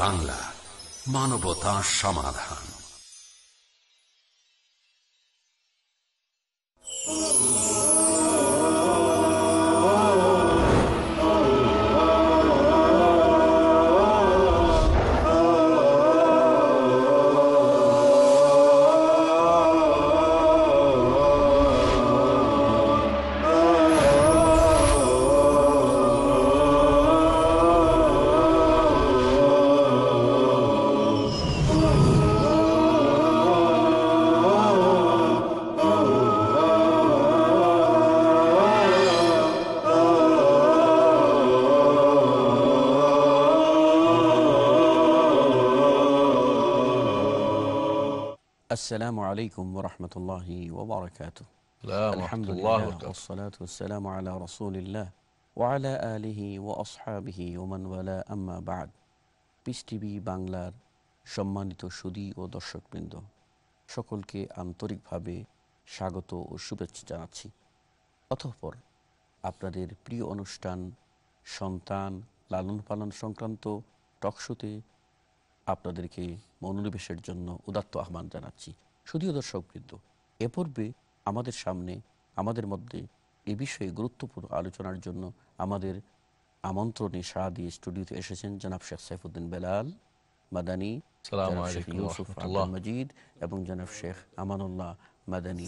বাংলা মানবতা সমাধান আসসালামু আলাইকুম রহমতুল্লাহ ওবরাকাত আলহামদুলিল্লাহ والصلاه والسلام على رسول الله وعلى اله واصحابه ومن والاه اما بعد পিস টিভি বাংলার সম্মানিত সুদী ও দর্শকবৃন্দ সকলকে আন্তরিকভাবে স্বাগত ও শুভেচ্ছা জানাচ্ছি অতঃপর আপনাদের প্রিয় অনুষ্ঠান সন্তান লালন পালন সংক্রান্ত টকশোতে আপনাদেরকে মনোনিবেশের জন্য উদাত্ত আহ্বান জানাচ্ছি শুধুও বৃদ্ধ এ পর্বে আমাদের সামনে আমাদের মধ্যে এ বিষয়ে গুরুত্বপূর্ণ আলোচনার জন্য আমাদের আমন্ত্রণে সাড়া দিয়ে স্টুডিওতে এসেছেন জনাব শেখ সাইফুদ্দিন বেলাল মাদানী ইউসুফ মজিদ এবং জনাব শেখ আমানুল্লাহ মাদানী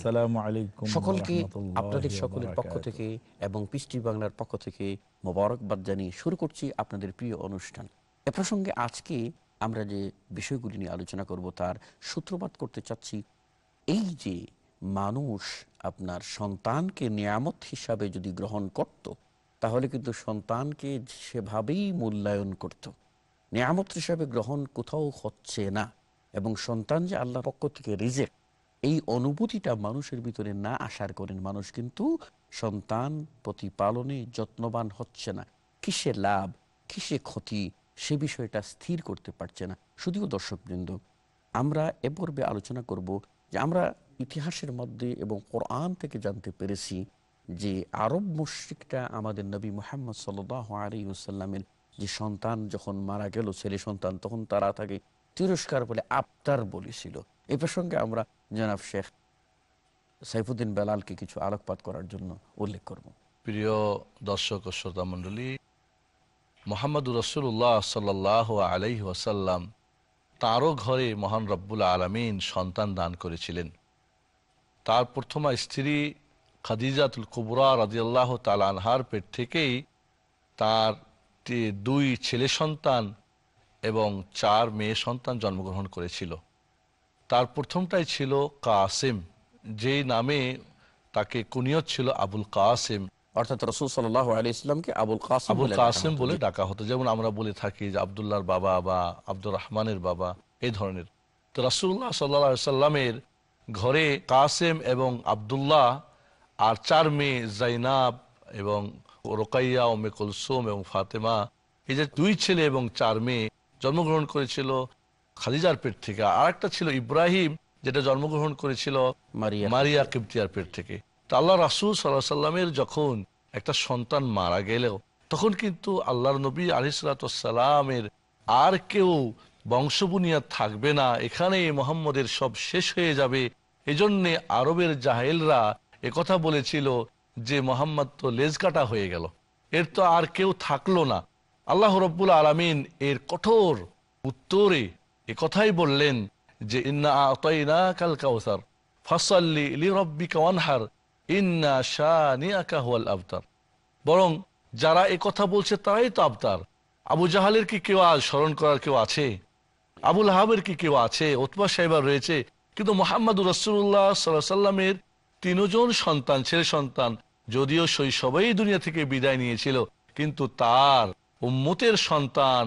সকলকে আপনাদের সকলের পক্ষ থেকে এবং পৃষ্টি বাংলার পক্ষ থেকে মোবারকবাদ জানিয়ে শুরু করছি আপনাদের প্রিয় অনুষ্ঠান এ প্রসঙ্গে আজকে আমরা যে বিষয়গুলি নিয়ে আলোচনা করব তার সূত্রপাত করতে চাচ্ছি এই যে মানুষ আপনার সন্তানকে নিয়ামত হিসাবে যদি গ্রহণ করত তাহলে কিন্তু সন্তানকে সেভাবেই মূল্যায়ন করত। নিয়ামত হিসাবে গ্রহণ কোথাও হচ্ছে না এবং সন্তান যে আল্লাহ পক্ষ থেকে রিজেক্ট এই অনুভূতিটা মানুষের ভিতরে না আসার করেন মানুষ কিন্তু সন্তান প্রতিপালনে যত্নবান হচ্ছে না কিসে লাভ কিসে ক্ষতি সে বিষয়টা স্থির করতে পারছে না শুধুও বৃন্দ আমরা এ পর্বে আলোচনা করব যে আমরা ইতিহাসের মধ্যে এবং কোরআন থেকে জানতে পেরেছি যে আরব মুশ্রিকটা আমাদের নবী মোহাম্মদ সাল্লাহ আলী ওসাল্লামের যে সন্তান যখন মারা গেল ছেলে সন্তান তখন তারা তাকে তিরস্কার বলে আপ্তার বলেছিল এ প্রসঙ্গে আমরা জনাব শেখ সাইফুদ্দিন বেলালকে কিছু আলোকপাত করার জন্য উল্লেখ করব প্রিয় দর্শক ও শ্রোতা মন্ডলী মোহাম্মদ রসুল্লাহ সাল্লাহ আলহি ওয়াসাল্লাম তাঁরও ঘরে মহান রব্বুল আলমিন সন্তান দান করেছিলেন তার প্রথমা স্ত্রী খাদিজাতুল কুবরা রাজিয়াল্লাহ তাল আনহার পেট থেকেই তার দুই ছেলে সন্তান এবং চার মেয়ে সন্তান জন্মগ্রহণ করেছিল তার প্রথমটাই ছিল কাসেম যেই নামে তাকে কুনিয়ত ছিল আবুল কাসেম অর্থাৎ রসুল সাল্লাহ আলী ইসলামকে আবুল কাসম আবুল কাসিম বলে ডাকা হতো যেমন আমরা বলে থাকি যে আবদুল্লাহর বাবা বা আব্দুর রহমানের বাবা এই ধরনের তো রসুল্লাহ সাল্লা সাল্লামের ঘরে কাসেম এবং আবদুল্লাহ আর চার মেয়ে জাইনাব এবং রোকাইয়া ও কুলসুম এবং ফাতেমা এই যে দুই ছেলে এবং চার মেয়ে জন্মগ্রহণ করেছিল খালিজার পেট থেকে আর একটা ছিল ইব্রাহিম যেটা জন্মগ্রহণ করেছিল মারিয়া মারিয়া কিপ্তিয়ার পেট থেকে তা আল্লাহ রাসুল সাল্লাহ সাল্লামের যখন একটা সন্তান মারা গেলেও তখন কিন্তু আল্লাহর নবী আলিসালামের আর কেউ বংশবুনিয়া থাকবে না এখানে মোহাম্মদের সব শেষ হয়ে যাবে এজন্যে আরবের জাহেলরা কথা বলেছিল যে মোহাম্মদ তো লেজ কাটা হয়ে গেল এর তো আর কেউ থাকলো না আল্লাহ রব্বুল আলমিন এর কঠোর উত্তরে কথাই বললেন যে ইন্না আতয়না কাল কাউসার ফসল্লি রব্বি কওয়ানহার আবতার বরং যারা এ কথা বলছে তারাই তো আবতার আবু জাহালের কি কেউ আজ স্মরণ করার কেউ আছে আবুল হাবের কি কেউ আছে ওতবা সাহেবার রয়েছে কিন্তু মোহাম্মদ রসুল্লাহ সাল্লামের তিনজন সন্তান ছেলে সন্তান যদিও শৈশবেই দুনিয়া থেকে বিদায় নিয়েছিল কিন্তু তার উম্মতের সন্তান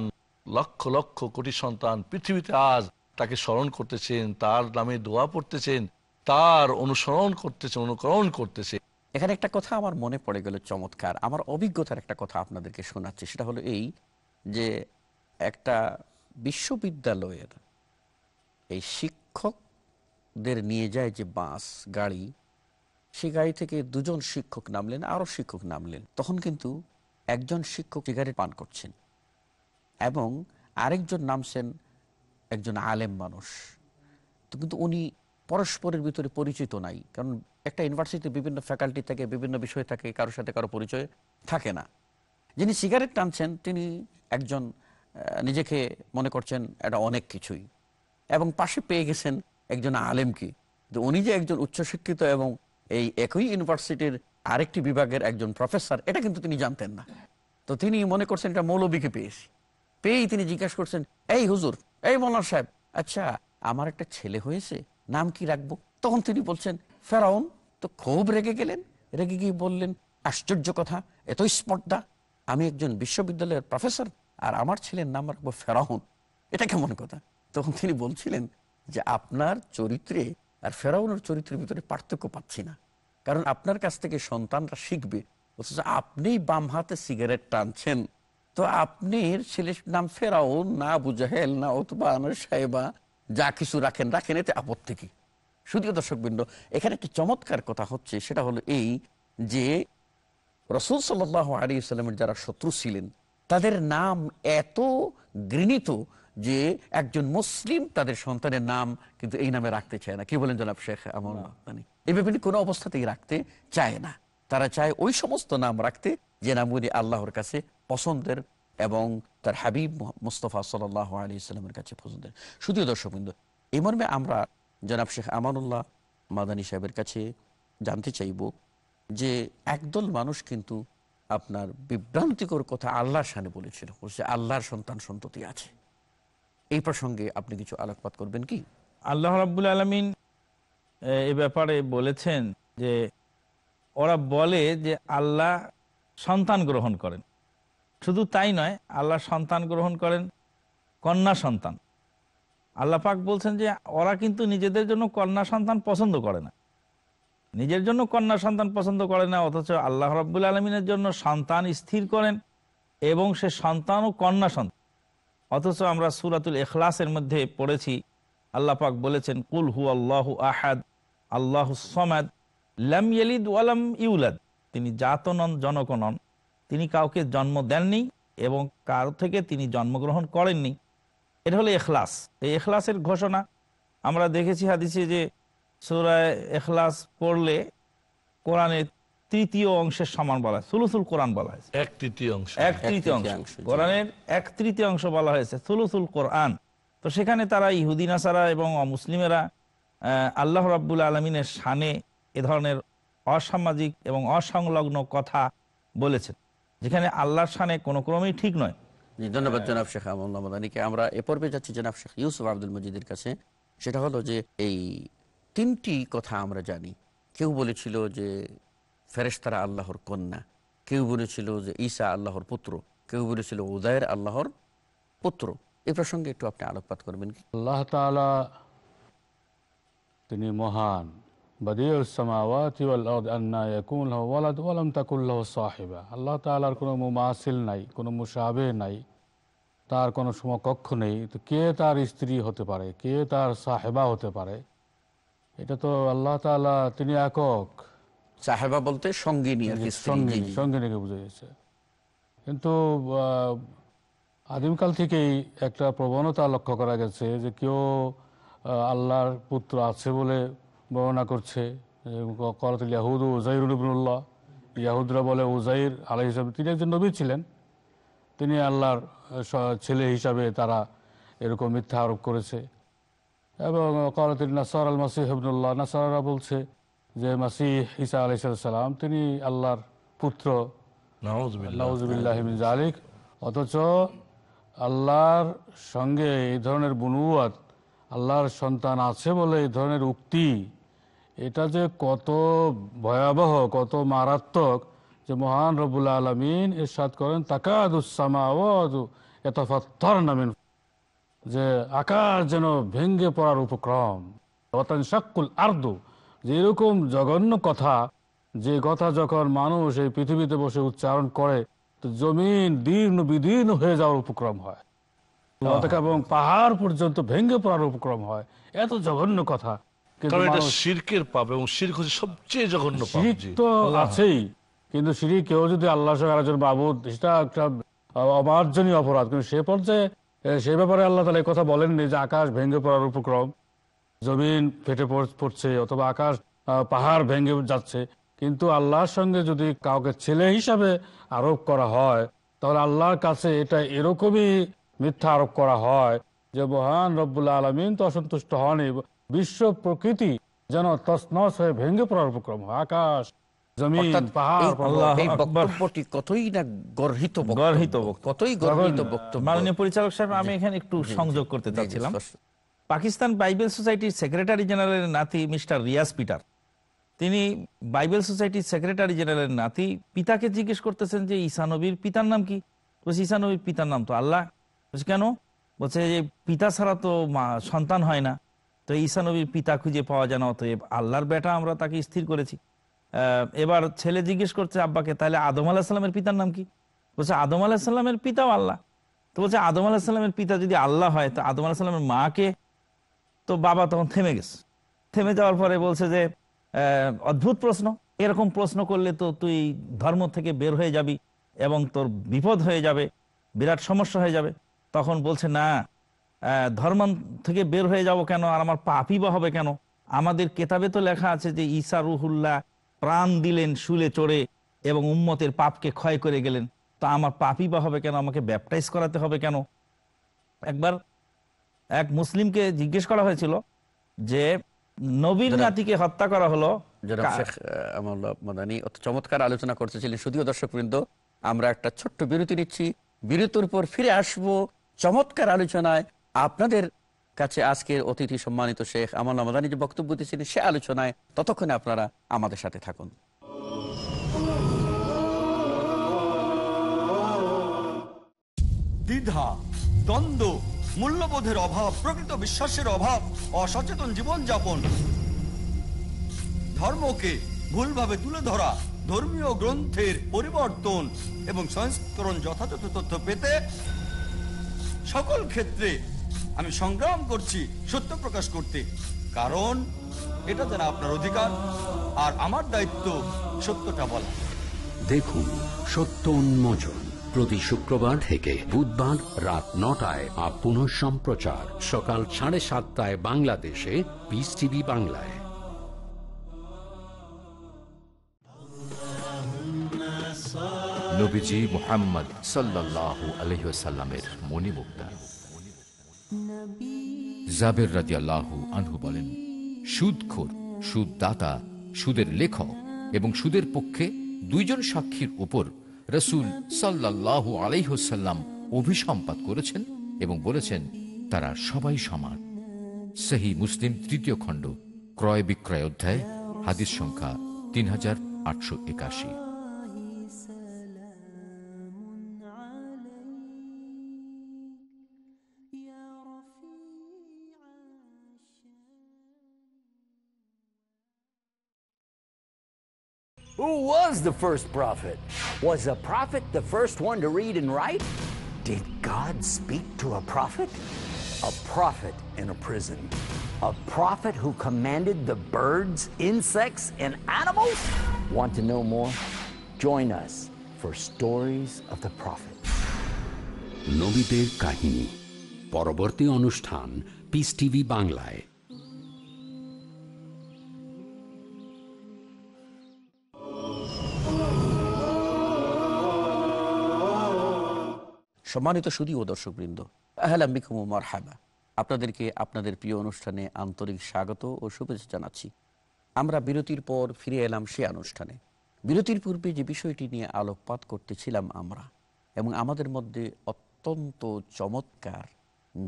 লক্ষ লক্ষ কোটি সন্তান পৃথিবীতে আজ তাকে স্মরণ করতেছেন তার নামে দোয়া পড়তেছেন তার অনুসরণ করতেছে অনুকরণ করতেছে এখানে একটা কথা আমার মনে পড়ে গেল চমৎকার আমার অভিজ্ঞতার একটা কথা আপনাদেরকে শোনাচ্ছি সেটা হলো এই যে একটা বিশ্ববিদ্যালয়ের এই শিক্ষকদের নিয়ে যায় যে বাস গাড়ি সে গাড়ি থেকে দুজন শিক্ষক নামলেন আরও শিক্ষক নামলেন তখন কিন্তু একজন শিক্ষক সিগারেট পান করছেন এবং আরেকজন নামছেন একজন আলেম মানুষ তো কিন্তু উনি পরস্পরের ভিতরে পরিচিত নাই কারণ একটা ইউনিভার্সিটি বিভিন্ন ফ্যাকাল্টি থাকে বিভিন্ন বিষয় থাকে কারোর সাথে কারো পরিচয় থাকে না যিনি সিগারেট টানছেন তিনি একজন নিজেকে মনে করছেন এটা অনেক কিছুই এবং পাশে পেয়ে গেছেন একজন আলেমকে কিন্তু উনি যে একজন উচ্চশিক্ষিত এবং এই একই ইউনিভার্সিটির আরেকটি বিভাগের একজন প্রফেসর এটা কিন্তু তিনি জানতেন না তো তিনি মনে করছেন এটা মৌলবীকে পেয়েছি পেয়েই তিনি জিজ্ঞাসা করছেন এই হুজুর এই মোলার সাহেব আচ্ছা আমার একটা ছেলে হয়েছে নাম কি রাখবো তখন তিনি বলছেন ফেরাউন তো খুব রেগে গেলেন রেগে গিয়ে বললেন আশ্চর্য কথা এত স্পর্ধা আমি একজন বিশ্ববিদ্যালয়ের প্রফেসর আর আমার ছেলের নাম রাখবো ফেরাউন এটা কেমন কথা তখন তিনি বলছিলেন যে আপনার চরিত্রে আর ফেরাউনের চরিত্রের ভিতরে পার্থক্য পাচ্ছি না কারণ আপনার কাছ থেকে সন্তানরা শিখবে অথচ আপনি বাম হাতে সিগারেট টানছেন তো আপনি ছেলের নাম ফেরাউন না বুজাহেল না অথবা আনার সাহেবা যা কিছু রাখেন রাখেন এতে আপত্তি কি দর্শক দর্শকবৃন্দ এখানে একটি চমৎকার কথা হচ্ছে সেটা হলো এই যে রসুল সাল্লাহ আলী ইসলামের যারা শত্রু ছিলেন তাদের নাম এত ঘৃণীত যে একজন মুসলিম তাদের সন্তানের নাম কিন্তু এই নামে রাখতে চায় না কি বলেন জনাব শেখ আমি এই ব্যাপারে কোনো অবস্থাতেই রাখতে চায় না তারা চায় ওই সমস্ত নাম রাখতে যে নামগুলি আল্লাহর কাছে পছন্দের এবং তার হাবিব মুস্তফা সাল আলী ইসলামের কাছে পছন্দ শুধু দর্শকবৃন্দ এই মর্মে আমরা জনাব শেখ আমানুল্লাহ মাদানী সাহেবের কাছে জানতে চাইব যে একদল মানুষ কিন্তু আপনার বিভ্রান্তিকর কথা আল্লাহর সামনে বলেছিল সে আল্লাহর সন্তান সন্ততি আছে এই প্রসঙ্গে আপনি কিছু আলোকপাত করবেন কি আল্লাহ রাবুল আলমিন এ ব্যাপারে বলেছেন যে ওরা বলে যে আল্লাহ সন্তান গ্রহণ করেন শুধু তাই নয় আল্লাহ সন্তান গ্রহণ করেন কন্যা সন্তান আল্লাহ পাক বলছেন যে ওরা কিন্তু নিজেদের জন্য কন্যা সন্তান পছন্দ করে না নিজের জন্য কন্যা সন্তান পছন্দ করে না অথচ আল্লাহ রব্বুল আলমিনের জন্য সন্তান স্থির করেন এবং সে সন্তান ও কন্যা সন্তান অথচ আমরা সুরাতুল এখলাসের মধ্যে পড়েছি আল্লাহ পাক বলেছেন কুল হু আল্লাহ আহাদ আল্লাহ সমাদ লাম ইউলাদ তিনি জাতনন জনকনন তিনি কাউকে জন্ম দেননি এবং কার থেকে তিনি জন্মগ্রহণ করেননি এটা হলো এখলাস এই এখলাসের ঘোষণা আমরা দেখেছি হাদিসে যে সুরায় এখলাস পড়লে কোরআনের তৃতীয় অংশের সমান বলা হয় সুলুসুল কোরআন বলা হয়েছে এক তৃতীয় অংশ এক তৃতীয় অংশ কোরআনের এক তৃতীয় অংশ বলা হয়েছে সুলুসুল কোরআন তো সেখানে তারা ইহুদিনাসারা এবং অমুসলিমেরা আল্লাহ রাব্বুল আলমিনের সানে এ ধরনের অসামাজিক এবং অসংলগ্ন কথা বলেছেন যেখানে আল্লাহর সানে কোনো ক্রমেই ঠিক নয় ধন্যবাদ জনাব শেখ আমদানিকে আমরা এ পর্বে যাচ্ছি জনাব শেখ ইউসুফ আব্দুল মজিদের কাছে সেটা হলো যে এই তিনটি কথা আমরা জানি কেউ বলেছিল যে ফেরেস্তারা আল্লাহর কন্যা কেউ বলেছিল যে ঈসা আল্লাহর পুত্র কেউ বলেছিল উদয়ের আল্লাহর পুত্র এ প্রসঙ্গে একটু আপনি আলোকপাত করবেন আল্লাহ তিনি মহান আল্লাহ তালার কোনো মুমাসিল নাই কোনো মুসাবে নাই তার কোনো সমকক্ষ নেই তো কে তার স্ত্রী হতে পারে কে তার সাহেবা হতে পারে এটা তো আল্লাহ তালা তিনি একক সাহেবা বলতে সঙ্গিনী সঙ্গিনী সঙ্গিনীকে বুঝে গেছে কিন্তু আদিমকাল থেকেই একটা প্রবণতা লক্ষ্য করা গেছে যে কেউ আল্লাহর পুত্র আছে বলে বর্ণনা করছে ইয়াহুদ ও উজাইরুল ইবনুল্লাহ ইয়াহুদরা বলে উজাইর আলাই হিসাবে তিনি একজন নবী ছিলেন তিনি আল্লাহর ছেলে হিসাবে তারা এরকম মিথ্যা আরোপ করেছে এবং কলাতিল নাসার আল মাসিহ হবনুল্লাহ নাসারা বলছে যে মাসিহ ঈসা আলি সাল্লাম তিনি আল্লাহর পুত্র নাউজবিল্লাহমিন জালিক অথচ আল্লাহর সঙ্গে এই ধরনের বনুয়াত আল্লাহর সন্তান আছে বলে এই ধরনের উক্তি এটা যে কত ভয়াবহ কত মারাত্মক যে মহান রবুল আলমিন এরশাদ করেন তাকাদুসামাওয়ার যে আকাশ যেন ভেঙ্গে পড়ার উপক্রম শাকুল আর্দু যে এরকম জঘন্য কথা যে কথা যখন মানুষ এই পৃথিবীতে বসে উচ্চারণ করে তো জমিন দীর্ণ বিদীর্ণ হয়ে যাওয়ার উপক্রম হয় এবং পাহাড় পর্যন্ত ভেঙ্গে পড়ার উপক্রম হয় এত জঘন্য কথা আকাশ ভেঙে পড়ার উপক্রম জমিন ফেটে পড়ছে অথবা আকাশ পাহাড় ভেঙে যাচ্ছে কিন্তু আল্লাহর সঙ্গে যদি কাউকে ছেলে হিসাবে আরোপ করা হয় তাহলে আল্লাহর কাছে এটা এরকমই মিথ্যা আরোপ করা হয় যে মহান রব্বুল্লা আলমিন তো অসন্তুষ্ট হন বিশ্ব প্রকৃতি যেন তসনস হয়ে ভেঙে পড়ার উপক্রম আকাশ জেনারেলের নাতি মিস্টার পিটার তিনি বাইবেল সেক্রেটারি নাতি পিতাকে জিজ্ঞেস করতেছেন যে ঈসানবীর পিতার নাম কি বলছে ঈসানবীর পিতার নাম তো আল্লাহ বলছে কেন বলছে যে পিতা ছাড়া তো সন্তান হয় না তো ঈসা নবীর পিতা খুঁজে পাওয়া যায় না অতএব আল্লাহর বেটা আমরা তাকে স্থির করেছি এবার ছেলে জিজ্ঞেস করছে আব্বাকে তাহলে আদম আলাহিসাল্লামের পিতার নাম কি বলছে আদম আলাহিসাল্লামের পিতাও আল্লাহ তো বলছে আদম আলাহিসাল্লামের পিতা যদি আল্লাহ হয় তো আদম আলাহিসাল্লামের মাকে তো বাবা তখন থেমে গেছে থেমে যাওয়ার পরে বলছে যে অদ্ভুত প্রশ্ন এরকম প্রশ্ন করলে তো তুই ধর্ম থেকে বের হয়ে যাবি এবং তোর বিপদ হয়ে যাবে বিরাট সমস্যা হয়ে যাবে তখন বলছে না ধর্ম থেকে বের হয়ে যাব কেন আর আমার পাপই বা হবে কেন আমাদের কেতাবে তো লেখা আছে যে ঈসা রুহুল্লাহ প্রাণ দিলেন শুলে চড়ে এবং উম্মতের পাপকে ক্ষয় করে গেলেন তা আমার পাপই বা হবে কেন আমাকে ব্যাপটাইজ করাতে হবে কেন একবার এক মুসলিমকে জিজ্ঞেস করা হয়েছিল যে নবীর নাতিকে হত্যা করা হলো চমৎকার আলোচনা করতেছিলেন শুধুও দর্শক বৃন্দ আমরা একটা ছোট্ট বিরতি নিচ্ছি বিরতির পর ফিরে আসব চমৎকার আলোচনায় আপনাদের কাছে আজকের অতিথি সম্মানিত শেখ আমল আমাদানি যে বক্তব্য দিয়েছেন সে আলোচনায় ততক্ষণে আপনারা আমাদের সাথে থাকুন দ্বিধা দ্বন্দ্ব মূল্যবোধের অভাব প্রকৃত বিশ্বাসের অভাব অসচেতন জীবনযাপন ধর্মকে ভুলভাবে তুলে ধরা ধর্মীয় গ্রন্থের পরিবর্তন এবং সংস্করণ যথাযথ তথ্য পেতে সকল ক্ষেত্রে আমি সংগ্রাম করছি সত্য প্রকাশ করতে কারণ এটা যেন আপনার অধিকার আর আমার দায়িত্ব সত্যটা বলা দেখুন সত্য উন্মোচন প্রতি শুক্রবার থেকে বুধবার রাত নটায় আর পুনঃ সম্প্রচার সকাল সাড়ে সাতটায় বাংলাদেশে পিস টিভি বাংলায় নবীজি মোহাম্মদ সাল্লাহ আলহিসাল্লামের মণিমুক্তা জাবের রাজি আল্লাহ আনহু বলেন সুদখোর সুদদাতা সুদের লেখক এবং সুদের পক্ষে দুইজন সাক্ষীর ওপর রসুল সাল্লাহ আলাইহসাল্লাম অভিসম্পাত করেছেন এবং বলেছেন তারা সবাই সমান সেহী মুসলিম তৃতীয় খণ্ড ক্রয় বিক্রয় অধ্যায় হাদিস সংখ্যা তিন হাজার আটশো একাশি Who was the first prophet? Was a prophet the first one to read and write? Did God speak to a prophet? A prophet in a prison. A prophet who commanded the birds, insects, and animals? Want to know more? Join us for Stories of the Prophet. নবীদের কাহিনী পরবর্তী অনুষ্ঠান piece TV বাংলায় সম্মানিত সুদী ও দর্শক বৃন্দ হাবা আপনাদেরকে আপনাদের প্রিয় অনুষ্ঠানে আন্তরিক স্বাগত ও শুভেচ্ছা জানাচ্ছি আমরা বিরতির পর ফিরে এলাম সে অনুষ্ঠানে বিরতির পূর্বে যে বিষয়টি নিয়ে আলোকপাত করতেছিলাম আমরা এবং আমাদের মধ্যে অত্যন্ত চমৎকার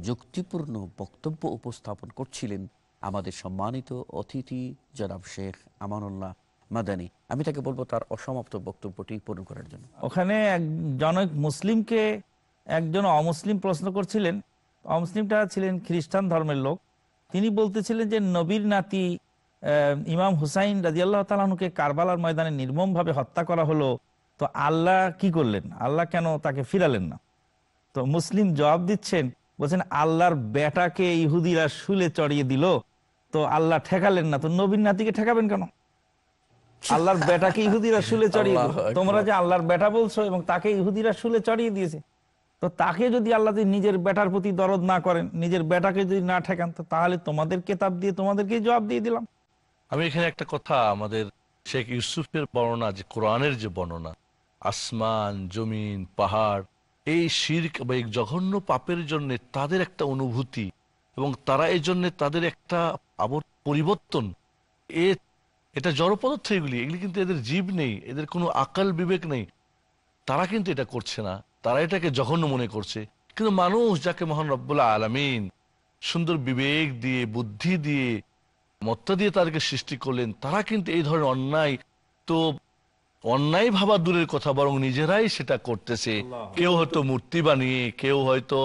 যুক্তিপূর্ণ বক্তব্য উপস্থাপন করছিলেন আমাদের সম্মানিত অতিথি জনাব শেখ আমানুল্লাহ মাদানি আমি তাকে বলবো তার অসমাপ্ত বক্তব্যটি পূরণ করার জন্য ওখানে এক জনক মুসলিমকে একজন অমুসলিম প্রশ্ন করছিলেন অমুসলিমটা ছিলেন খ্রিস্টান ধর্মের লোক তিনি বলতেছিলেন যে নবীর নাতি ইমাম হুসাইন রাজিয়াল্লাহ তালুকে কারবালার ময়দানে নির্মমভাবে হত্যা করা হলো তো আল্লাহ কি করলেন আল্লাহ কেন তাকে ফিরালেন না তো মুসলিম জবাব দিচ্ছেন বলছেন আল্লাহর বেটাকে ইহুদিরা শুলে চড়িয়ে দিল তো আল্লাহ ঠেকালেন না তো নবীন নাতিকে ঠেকাবেন কেন আল্লাহর বেটাকে ইহুদিরা শুলে চড়িয়ে তোমরা যে আল্লাহর বেটা বলছো এবং তাকে ইহুদিরা শুলে চড়িয়ে দিয়েছে তো তাকে যদি আল্লাহ নিজের বেটার প্রতি দরদ না করেন নিজের বেটাকে যদি না ঠেকান তাহলে তোমাদের কেতাব দিয়ে তোমাদেরকে জবাব দিয়ে দিলাম আমি এখানে একটা কথা আমাদের শেখ ইউসুফের বর্ণনা যে কোরআনের যে বর্ণনা আসমান জমিন পাহাড় এই শির্ক বা এই জঘন্য পাপের জন্য তাদের একটা অনুভূতি এবং তারা এই জন্য তাদের একটা আবর পরিবর্তন এ এটা জড় পদার্থ এগুলি এগুলি কিন্তু এদের জীব নেই এদের কোনো আকাল বিবেক নেই তারা কিন্তু এটা করছে না তারা এটাকে জঘন্য মনে করছে কিন্তু মানুষ যাকে মহান রব্বুল্লা আলমিন সুন্দর বিবেক দিয়ে বুদ্ধি দিয়ে মত্তা দিয়ে তাদেরকে সৃষ্টি করলেন তারা কিন্তু এই ধরনের অন্যায় তো অন্যায় ভাবা দূরের কথা বরং নিজেরাই সেটা করতেছে কেউ হয়তো মূর্তি বানিয়ে কেউ হয়তো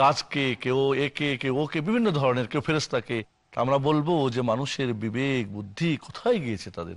গাছকে কেউ একে কেউ ওকে বিভিন্ন ধরনের কেউ ফেরস্তাকে আমরা বলবো যে মানুষের বিবেক বুদ্ধি কোথায় গিয়েছে তাদের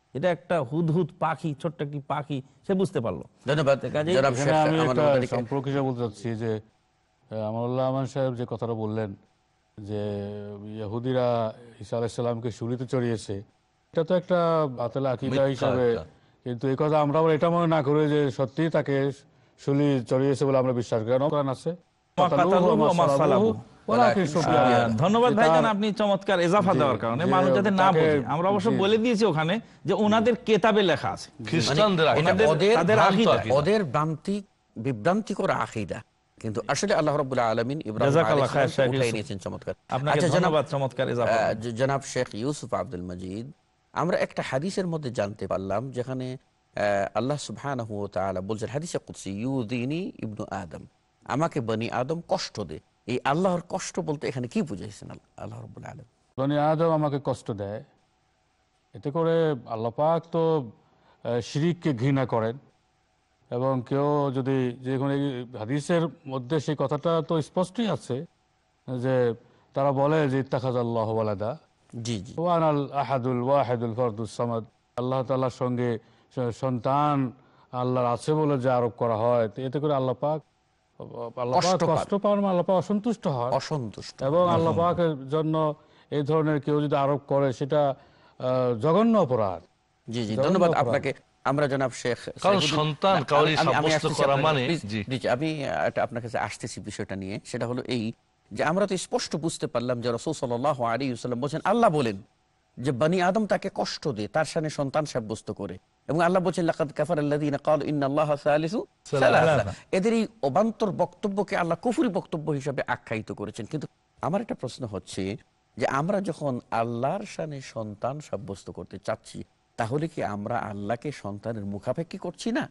এটা একটা হুদহুদ পাখি ছোট্ট একটি পাখি সে বুঝতে পারলো ধন্যবাদ যে কথাটা বললেন যে ইহুদিরা ঈসা আলাইসাল্লামকে শুলিতে চড়িয়েছে এটা তো একটা আতলা আকিদা হিসাবে কিন্তু এই কথা আমরা আবার এটা মনে না করে যে সত্যি তাকে শুলি চড়িয়েছে বলে আমরা বিশ্বাস করি কোরআন আছে হ্যাঁ, ধন্যবাদ আপনি চমৎকার এজাফা দেওয়ার কারণে মানুষ যাতে না বোঝে আমরা অবশ্য বলে দিয়েছি ওখানে যে ওনাদের কেতাবে লেখা আছে মানে ওদের বিভ্রান্তিকর কিন্তু আসলে আল্লাহ আচ্ছা, জনাব শেখ ইউসুফ আব্দুল মজিদ আমরা একটা হাদিসের মধ্যে জানতে পারলাম যেখানে আল্লাহ সুবাহ বলছেন হাদিসে ইউদিনী ইবনু আদম আমাকে বনি আদম কষ্ট দেয় এই আল্লাহর কষ্ট বলতে এখানে কি বুঝাইছেন আল্লাহ রবুল্লা আলম বনি আদম আমাকে কষ্ট দেয় এতে করে আল্লাহ পাক তো শিরিককে ঘৃণা করেন এবং কেউ যদি যে কোনো হাদিসের মধ্যে সেই কথাটা তো স্পষ্টই আছে যে তারা বলে যে ইত্তাখাজ আল্লাহ আলাদা জি জি ওয়ান আল আহাদুল ওয়াহেদুল ফরদুল সামাদ আল্লাহ তাল্লাহর সঙ্গে সন্তান আল্লাহর আছে বলে যে আরোপ করা হয় এতে করে আল্লাহ পাক অসন্তুষ্ট হয় অসন্তুষ্ট এবং জন্য এই ধরনের কেউ যদি আরোপ করে সেটা জঘন্য অপরাধ জি জি ধন্যবাদ আপনাকে আমরা জনাব শেখ আমি আপনার কাছে আসতেছি বিষয়টা নিয়ে সেটা হলো এই যে আমরা তো স্পষ্ট বুঝতে পারলাম যে রসুল সাল আলী বলছেন আল্লাহ বলেন যে বানি আদম তাকে কষ্ট দিয়ে তার সামনে সন্তান সাব্যস্ত করে এবং আল্লাহ বলছেন লাকাদ কাফার আল্লাযীনা ক্বালু ইন্নাল্লাহ সালিসু সালাসা এদের এই অবান্তর বক্তব্যকে আল্লাহ কুফরি বক্তব্য হিসেবে আখ্যায়িত করেছেন কিন্তু আমার একটা প্রশ্ন হচ্ছে যে আমরা যখন আল্লাহর শানে সন্তান সাব্যস্ত করতে চাচ্ছি তাহলে কি আমরা আল্লাহকে সন্তানের মুখাপেক্ষি করছি না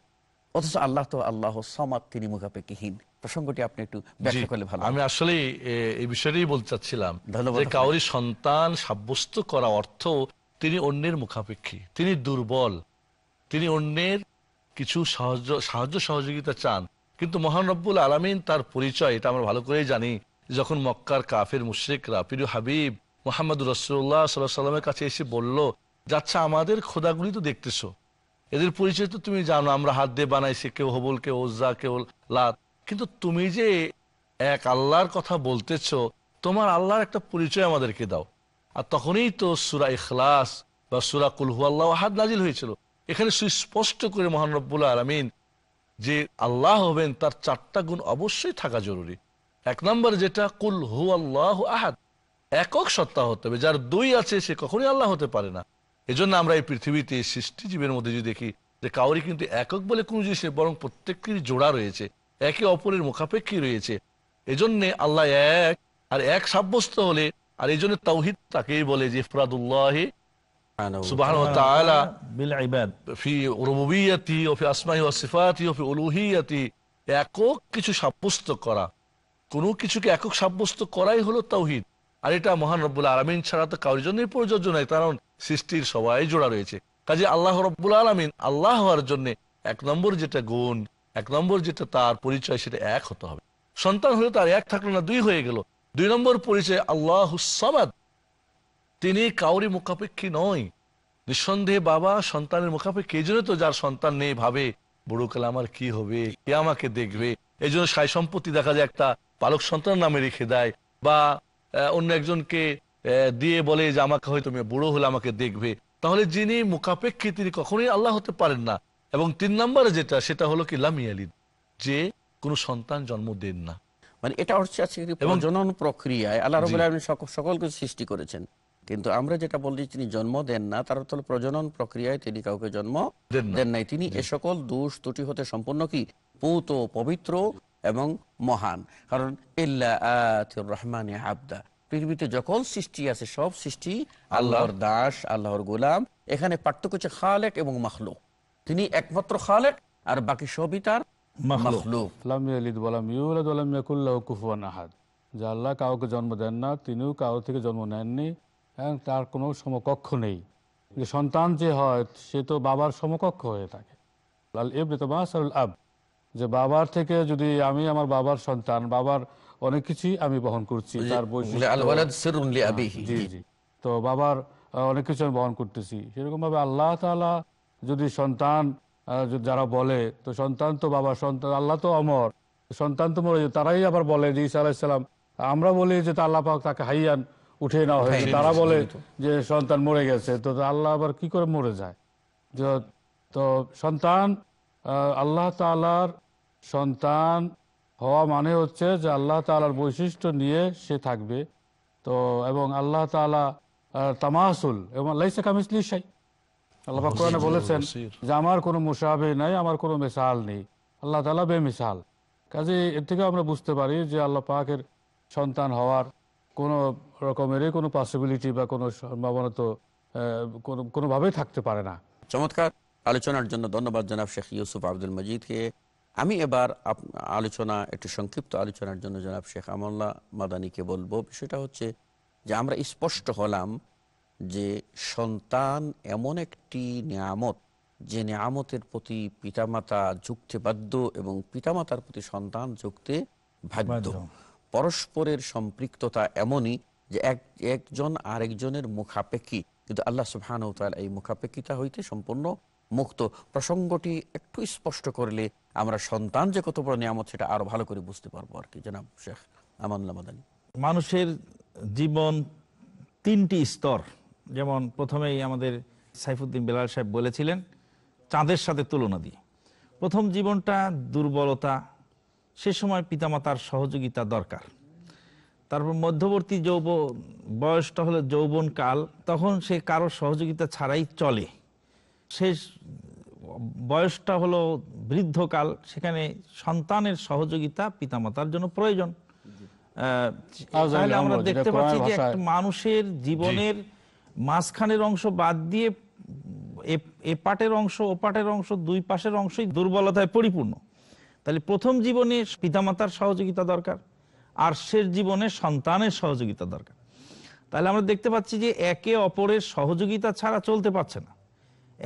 অথচ আল্লাহ তো আল্লাহ সমাদ তিনি মুখাপেক্ষিহীন প্রসঙ্গটি আপনি একটু ব্যাখ্যা করলে ভালো আমি আসলে এই বিষয়টাই বলতে চাচ্ছিলাম যে কাউরি সন্তান সাব্যস্ত করা অর্থ তিনি অন্যের মুখাপেক্ষী তিনি দুর্বল তিনি অন্যের কিছু সাহায্য সাহায্য সহযোগিতা চান কিন্তু মহানব্বুল আলমিন তার পরিচয় এটা আমরা ভালো করেই জানি যখন মক্কার কাফের মুশ্রিকরা পিরু হাবিব মোহাম্মদ রসুল্লাহ সাল্লাহ সাল্লামের কাছে এসে বলল যাচ্ছে আমাদের খোদাগুলি তো দেখতেছো এদের পরিচয় তো তুমি জানো আমরা হাত দিয়ে বানাইছি কেউ হবল কেউ ওজা কেউ লাত কিন্তু তুমি যে এক আল্লাহর কথা বলতেছ তোমার আল্লাহর একটা পরিচয় আমাদেরকে দাও আর তখনই তো সুরা ইখলাস বা সুরা কুলহু আল্লাহ হাত নাজিল হয়েছিল এখানে সুস্পষ্ট করে মহানব্বুল আলমিন যে আল্লাহ হবেন তার চারটা গুণ অবশ্যই থাকা জরুরি এক নম্বর যেটা কুল হু আল্লাহ আহাদ একক সত্তা হতে হবে যার দুই আছে সে কখনই আল্লাহ হতে পারে না এজন্য আমরা এই পৃথিবীতে সৃষ্টিজীবের মধ্যে যদি দেখি যে কাউরি কিন্তু একক বলে কোনো জিনিস বরং প্রত্যেকেরই জোড়া রয়েছে একে অপরের মুখাপেক্ষী রয়েছে এজন্যে আল্লাহ এক আর এক সাব্যস্ত হলে আর এই জন্য তাকেই বলে যে ফরাদুল্লাহ سبحانه وتعالى بالعباد في ربوبيته وفي أسمائه وصفاته وفي ألوهيته একক কিছু সাব্যস্ত করা কোন কিছুকে একক সাব্যস্ত করাই হলো তাওহিদ আর এটা মহান রব্বুল আলমিন ছাড়া তো কারোর জন্যই প্রযোজ্য নয় কারণ সৃষ্টির সবাই জোড়া রয়েছে কাজে আল্লাহ রব্বুল আলমিন আল্লাহ হওয়ার জন্য এক নম্বর যেটা গুণ এক নম্বর যেটা তার পরিচয় সেটা এক হতে হবে সন্তান হলে তার এক থাকলো না দুই হয়ে গেল দুই নম্বর পরিচয় আল্লাহ সামাদ তিনি কাউরি মুখাপেক্ষী নয় নিঃসন্দেহে বাবা সন্তানের মুখাপেক্ষী এই জন্য তো যার সন্তান নেই ভাবে বড় কালে আমার কি হবে কে আমাকে দেখবে এই জন্য সাই সম্পত্তি দেখা যায় একটা পালক সন্তান নামে রেখে দেয় বা অন্য একজনকে দিয়ে বলে যে আমাকে হয়তো বুড়ো হলে আমাকে দেখবে তাহলে যিনি মুখাপেক্ষী তিনি কখনোই আল্লাহ হতে পারেন না এবং তিন নম্বরে যেটা সেটা হলো কি আলী যে কোনো সন্তান জন্ম দেন না মানে এটা হচ্ছে এবং জনন প্রক্রিয়ায় আল্লাহ সকলকে সৃষ্টি করেছেন কিন্তু আমরা যেটা বলছি তিনি জন্ম দেন না তার অর্থ প্রজনন প্রক্রিয়ায় তিনি কাউকে জন্ম দেন নাই তিনি এ সকল দোষ ত্রুটি হতে সম্পূর্ণ কি পুত পবিত্র এবং মহান কারণ রহমান আবদা পৃথিবীতে যখন সৃষ্টি আছে সব সৃষ্টি আল্লাহর দাস আল্লাহর গোলাম এখানে পার্থক্য হচ্ছে খালেক এবং মাহলুক তিনি একমাত্র খালেক আর বাকি সবই তার মাখলুক যে আল্লাহ কাউকে জন্ম দেন না তিনিও কাউ থেকে জন্ম নেননি হ্যাঁ তার কোনো সমকক্ষ নেই যে সন্তান যে হয় সে তো বাবার সমকক্ষ হয়ে থাকে লাল এবনে মাসারুল আব যে বাবার থেকে যদি আমি আমার বাবার সন্তান বাবার অনেক কিছুই আমি বহন করছি তার হ্যাঁ, জি জি তো বাবার অনেক কিছু আমি বহন করতেছি সেরকমভাবে আল্লাহ তালা যদি সন্তান যারা বলে তো সন্তান তো বাবার সন্তান আল্লাহ তো অমর সন্তান তো মরে তারাই আবার বলে যে ইসা আলাহিসাল্লাম আমরা বলি যে তা আল্লাহ পাক তাকে হাইয়ান উঠে নেওয়া হয়েছে তারা বলে যে সন্তান মরে গেছে তো আল্লাহ আবার কি করে মরে যায় তো সন্তান আল্লাহ তালার সন্তান হওয়া মানে হচ্ছে যে আল্লাহ তালার বৈশিষ্ট্য নিয়ে সে থাকবে তো এবং আল্লাহ তালা তামাসুল এবং লাইসা কামিসলি আল্লাহ কোরআনে বলেছেন যে আমার কোনো মুসাহে নাই আমার কোনো মিসাল নেই আল্লাহ তালা বেমিসাল কাজে এর থেকে আমরা বুঝতে পারি যে আল্লাহ পাকের সন্তান হওয়ার কোনো রকমেরই কোনো পসিবিলিটি বা কোনো সম্ভাবনা তো কোনো কোনোভাবেই থাকতে পারে না চমৎকার আলোচনার জন্য ধন্যবাদ জনাব শেখ ইউসুফ আব্দুল মজিদকে আমি এবার আলোচনা একটি সংক্ষিপ্ত আলোচনার জন্য জনাব শেখ আমল্লা মাদানিকে বলবো বিষয়টা হচ্ছে যে আমরা স্পষ্ট হলাম যে সন্তান এমন একটি নিয়ামত যে নিয়ামতের প্রতি পিতামাতা যুক্তি বাধ্য এবং পিতামাতার প্রতি সন্তান যুক্তে বাধ্য পরস্পরের সম্পৃক্ততা এমনই যে এক একজন আরেকজনের মুখাপেক্ষী কিন্তু আল্লাহ সুবহান এই মুখাপেক্ষিতা হইতে সম্পূর্ণ মুক্ত প্রসঙ্গটি একটু স্পষ্ট করলে আমরা সন্তান যে কত বড় নিয়ামত সেটা আরো ভালো করে বুঝতে পারবো আর কি জানাব শেখ আমানুল্লাহ মানুষের জীবন তিনটি স্তর যেমন প্রথমেই আমাদের সাইফুদ্দিন বেলাল সাহেব বলেছিলেন চাঁদের সাথে তুলনা দিয়ে প্রথম জীবনটা দুর্বলতা সে সময় পিতামাতার সহযোগিতা দরকার তারপর মধ্যবর্তী যৌব বয়সটা হলো যৌবন কাল তখন সে কারো সহযোগিতা ছাড়াই চলে শেষ বয়সটা হলো বৃদ্ধকাল সেখানে সন্তানের সহযোগিতা পিতামাতার জন্য প্রয়োজন আমরা দেখতে পাচ্ছি যে একটা মানুষের জীবনের মাঝখানের অংশ বাদ দিয়ে এ পাটের অংশ ও পাটের অংশ দুই পাশের অংশই দুর্বলতায় পরিপূর্ণ তাহলে প্রথম জীবনে পিতামাতার সহযোগিতা দরকার আর শেষ জীবনে সন্তানের সহযোগিতা দরকার তাহলে আমরা দেখতে পাচ্ছি যে একে অপরের সহযোগিতা ছাড়া চলতে পারছে না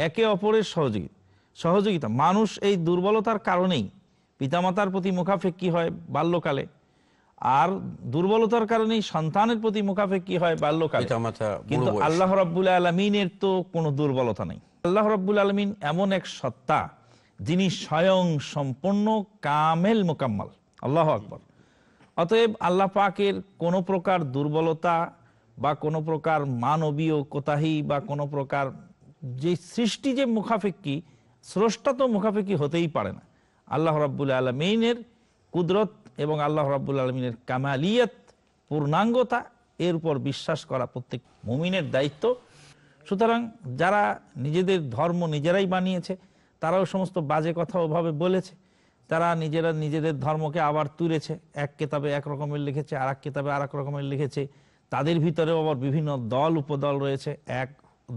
একে অপরের সহযোগিতা সহযোগিতা মানুষ এই দুর্বলতার কারণেই পিতামাতার প্রতি মুখাফেক্ষি হয় বাল্যকালে আর দুর্বলতার কারণেই সন্তানের প্রতি মুখাফেক্ষি হয় বাল্যকালে কিন্তু আল্লাহ রব্বুল আলমিনের তো কোনো দুর্বলতা নেই আল্লাহ রব্বুল আলমিন এমন এক সত্তা যিনি স্বয়ং সম্পূর্ণ কামেল মোকাম্মাল আল্লাহ আকবর অতএব আল্লাহ পাকের কোনো প্রকার দুর্বলতা বা কোনো প্রকার মানবীয় কোতাহি বা কোনো প্রকার যে সৃষ্টি যে মুখাফেক্কি স্রষ্টা তো মুখাফেক্কি হতেই পারে না আল্লাহ রাব্বুল আলমিনের কুদরত এবং আল্লাহ রাব্বুল আলমিনের কামালিয়াত পূর্ণাঙ্গতা এর উপর বিশ্বাস করা প্রত্যেক মুমিনের দায়িত্ব সুতরাং যারা নিজেদের ধর্ম নিজেরাই বানিয়েছে তারাও সমস্ত বাজে কথা ওভাবে বলেছে তারা নিজেরা নিজেদের ধর্মকে আবার তুলেছে এক কেতাবে এক রকমের লিখেছে আর এক কেতাবে আর এক রকমের লিখেছে তাদের ভিতরেও আবার বিভিন্ন দল উপদল রয়েছে এক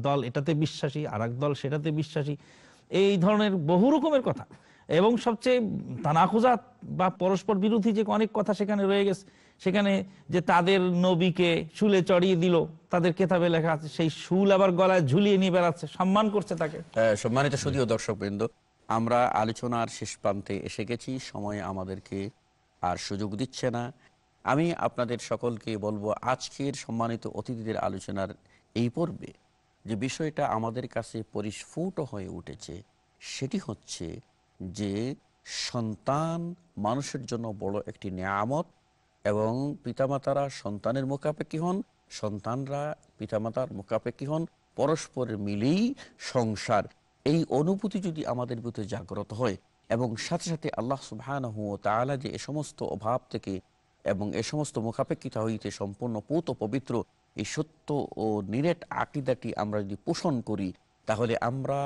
দল এটাতে বিশ্বাসী আর দল সেটাতে বিশ্বাসী এই ধরনের বহু রকমের কথা এবং সবচেয়ে তানাখুজাত বা পরস্পর বিরোধী যে অনেক কথা সেখানে রয়ে গেছে সেখানে যে তাদের নবীকে শুলে চড়িয়ে দিল তাদের কেতাবে লেখা আছে সেই শুল আবার গলায় ঝুলিয়ে নিয়ে বেড়াচ্ছে সম্মান করছে তাকে হ্যাঁ, সম্মানিত শুধুও দর্শক বৃন্দ আমরা আলোচনার শেষ প্রান্তে এসে গেছি সময় আমাদেরকে আর সুযোগ দিচ্ছে না আমি আপনাদের সকলকে বলবো আজকের সম্মানিত অতিথিদের আলোচনার এই পর্বে যে বিষয়টা আমাদের কাছে পরিস্ফুট হয়ে উঠেছে সেটি হচ্ছে যে সন্তান মানুষের জন্য বড় একটি নিয়ামত এবং পিতামাতারা সন্তানের মোকাপেক্ষি হন সন্তানরা পিতামাতার মোকাপেক্ষি হন পরস্পর মিলেই সংসার এই অনুভূতি যদি আমাদের ভিতরে জাগ্রত হয় এবং সাথে সাথে আল্লাহ সুবাহ তালা যে এ সমস্ত অভাব থেকে এবং এ সমস্ত মুখাপেক্ষিতা হইতে সম্পূর্ণ পুত পবিত্র এই সত্য ও নিরেট আকিদাটি আমরা যদি পোষণ করি তাহলে আমরা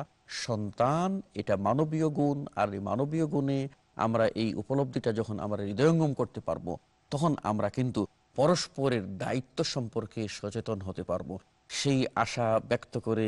সন্তান এটা মানবীয় গুণ আর এই মানবীয় গুণে আমরা এই উপলব্ধিটা যখন আমরা হৃদয়ঙ্গম করতে পারবো তখন আমরা কিন্তু পরস্পরের দায়িত্ব সম্পর্কে সচেতন হতে পারবো সেই আশা ব্যক্ত করে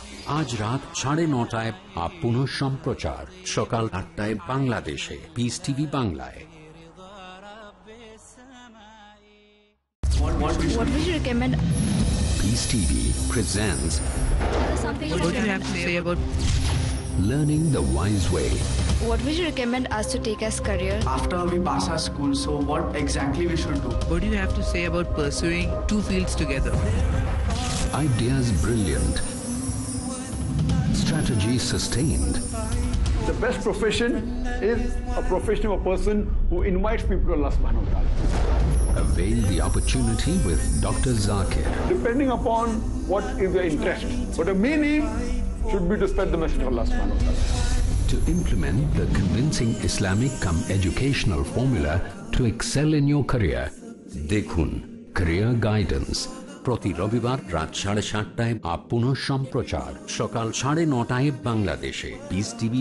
আজ রাত সাড়ে নটায় আপ পুনঃ সম্প্রচার সকাল আটটায় বাংলাদেশে পিস টিভি বাংলায় What would you recommend? Peace TV presents. What do you have to say about learning the wise way? What would you recommend us to take as career? After we pass our school, so what exactly we should do? What do you have to say about pursuing two fields together? Ideas brilliant strategy sustained. The best profession is a profession of a person who invites people to Allah subhanahu wa ta'ala. Avail the opportunity with Dr. Zakir. Depending upon what is your interest. But the main aim should be to spread the message of Allah subhanahu wa ta'ala. To implement the convincing Islamic come educational formula to excel in your career, Dekhun, Career Guidance, প্রতি রবিবার রাত সাড়ে সাতটায় up পুনঃ সম্প্রচার সকাল সাড়ে নটায় বাংলাদেশে বিস টিভি